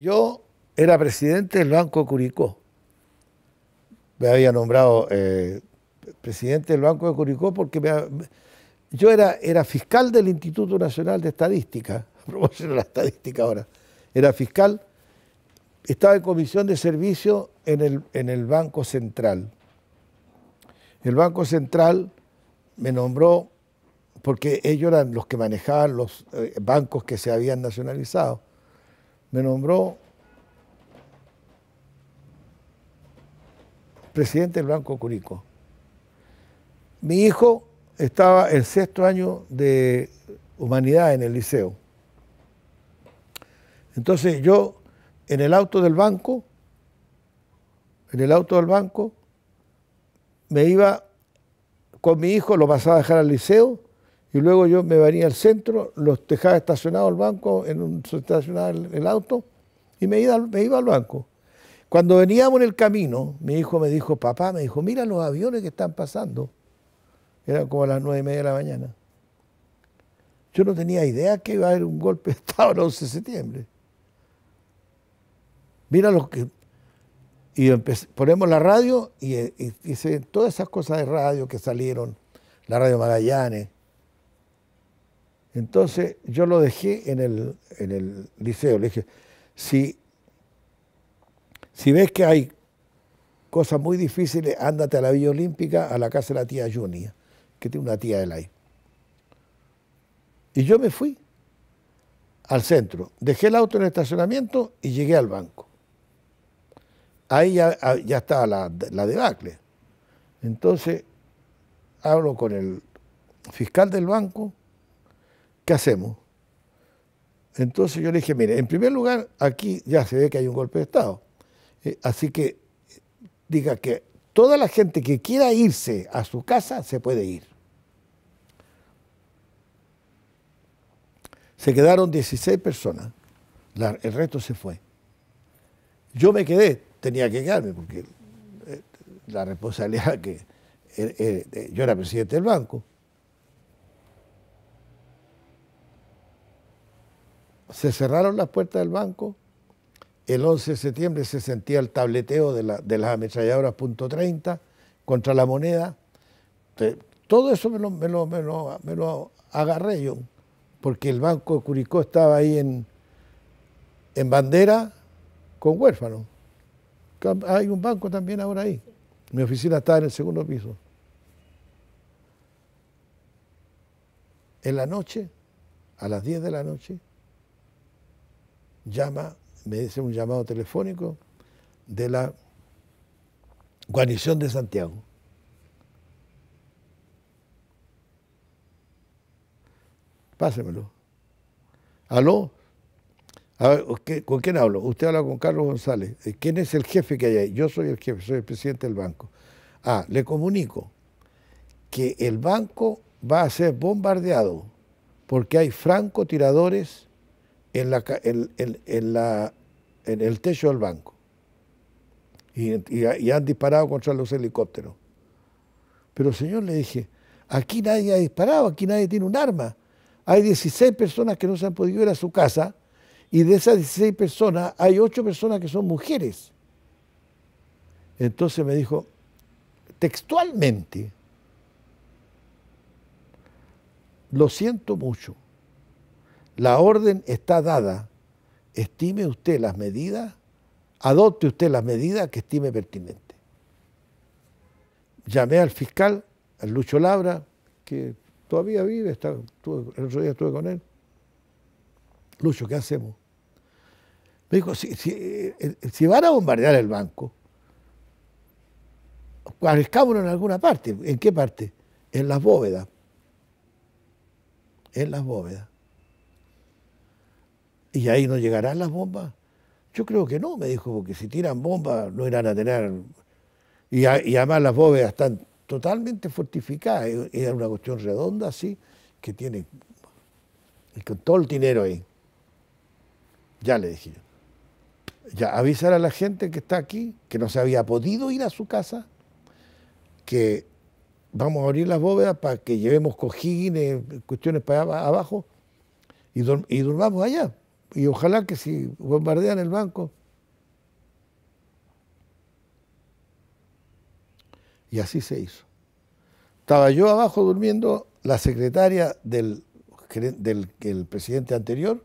Yo era presidente del Banco Curicó. Me había nombrado eh, presidente del Banco de Curicó porque yo era, fiscal del Instituto Nacional de Estadística, a la estadística ahora, era fiscal, estaba en comisión de servicio en el Banco Central. El Banco Central me nombró porque ellos eran los que manejaban los eh, bancos que se habían nacionalizado me nombró presidente del Banco Curico. Mi hijo estaba el sexto año de humanidad en el liceo. Entonces yo en el auto del banco, en el auto del banco, me iba con mi hijo, lo pasaba a dejar al liceo y luego yo me venía al centro, los dejaba estacionado al banco, en un, estacionaba el, auto y me iba, me iba al banco. Cuando veníamos en el camino, mi hijo me dijo, papá, me dijo, mira los aviones que están pasando. Eran como a las nueve y media de la mañana. Yo no tenía idea que iba a haber un golpe de Estado el 11 de septiembre. Mira lo que... Y ponemos la radio y, y, todas esas cosas de radio que salieron, la radio Magallanes, entonces yo lo dejé en el, liceo. Le dije, si, si ves que hay cosas muy difíciles, ándate a la Villa Olímpica, a la casa de la tía Junia, que tiene una tía de ahí. Y yo me fui al centro, dejé el auto en el estacionamiento y llegué al banco. Ahí ya, ah, ya estaba la, la debacle. Entonces hablo con el fiscal del banco ¿qué hacemos? Entonces yo le dije, mire, en primer lugar, aquí ya se ve que hay un golpe de Estado. Eh, así que diga que toda la gente que quiera irse a su casa se puede ir. Se quedaron 16 personas, el resto se fue. Yo me quedé, tenía que quedarme porque eh, la responsabilidad que eh, yo era presidente del banco. se cerraron las puertas del banco, el 11 de septiembre se sentía el tableteo de, las ametralladoras .30 contra la moneda. todo eso me lo, agarré yo, porque el Banco de Curicó estaba ahí en, en bandera con huérfanos. Hay un banco también ahora ahí. Mi oficina está en el segundo piso. En la noche, a las 10 de la noche, llama, me dice un llamado telefónico de la guarnición de Santiago. Pásemelo. ¿Aló? A ver, ¿con quién hablo? Usted habla con Carlos González. Eh, ¿Quién es el jefe que hay ahí? Yo soy el jefe, soy el presidente del banco. Ah, le comunico que el banco va a ser bombardeado porque hay francotiradores en, el techo del banco. Y, han disparado contra los helicópteros. Pero señor, le dije, aquí nadie ha disparado, aquí nadie tiene un arma. Hay 16 personas que no se han podido ir a su casa y de esas 16 personas hay 8 personas que son mujeres. Entonces me dijo, textualmente, lo siento mucho. La orden está dada. Estime usted las medidas, adopte usted las medidas que estime pertinente. Llamé al fiscal, al Lucho Labra, que todavía vive, el otro día estuve con él. Lucho, ¿qué hacemos? Me dijo, eh, eh, si, van a bombardear el banco, arriesgámonos en alguna parte. ¿En qué parte? En las bóvedas. En las bóvedas. ¿Y ahí no llegarán las bombas? Yo creo que no, me dijo, porque si tiran bombas no irán a tener... Y, además las bóvedas están totalmente fortificadas, era una cuestión redonda así, que tiene y con todo el dinero ahí. Ya le dije Ya avisar a la gente que está aquí, que no se había podido ir a su casa, que vamos a abrir las bóvedas para que llevemos cojines, cuestiones para abajo y, y durmamos allá. Y ojalá que si bombardean el banco, Y así se hizo. Estaba yo abajo durmiendo, la secretaria del, del, presidente anterior,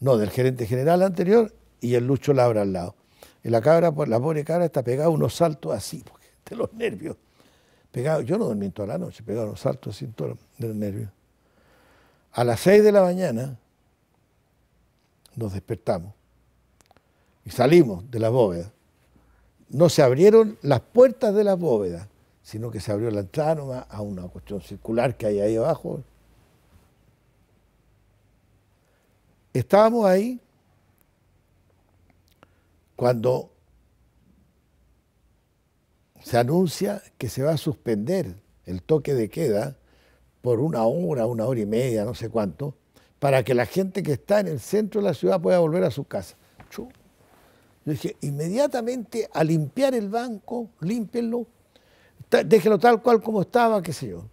no, del gerente general anterior, y el Lucho Labra al lado. Y la cabra, pues, la pobre cabra está pegada unos saltos así, porque de los nervios. Pegado, yo no dormí toda la noche, pegado unos saltos así de los nervios. A las seis de la mañana nos despertamos y salimos de las bóvedas. No se abrieron las puertas de las bóvedas, sino que se abrió la entrada a una cuestión circular que hay ahí abajo. Estábamos ahí cuando se anuncia que se va a suspender el toque de queda por una hora, una hora y media, no sé cuánto, para que la gente que está en el centro de la ciudad pueda volver a su casa. Yo, dije, inmediatamente a limpiar el banco, límpienlo, déjenlo tal cual como estaba, qué sé yo.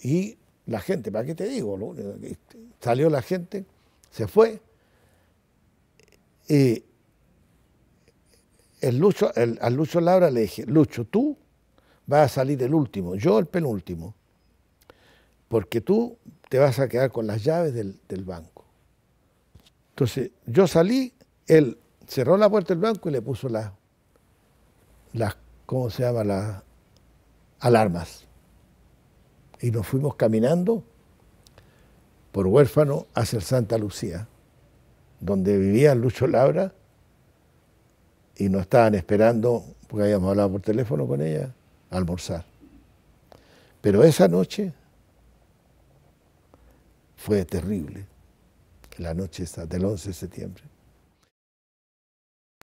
Y la gente, ¿para qué te digo? Este, salió la gente, se fue. Y eh, el Lucho, el, al Lucho Laura le dije, Lucho, tú vas a salir el último, yo el penúltimo porque tú te vas a quedar con las llaves del, banco. Entonces yo salí, él cerró la puerta del banco y le puso las, las ¿cómo se llama? Las alarmas. Y nos fuimos caminando por huérfano hacia Santa Lucía, donde vivía Lucho Labra, y nos estaban esperando, porque habíamos hablado por teléfono con ella, almorzar. Pero esa noche fue terrible, la noche esa del 11 de septiembre.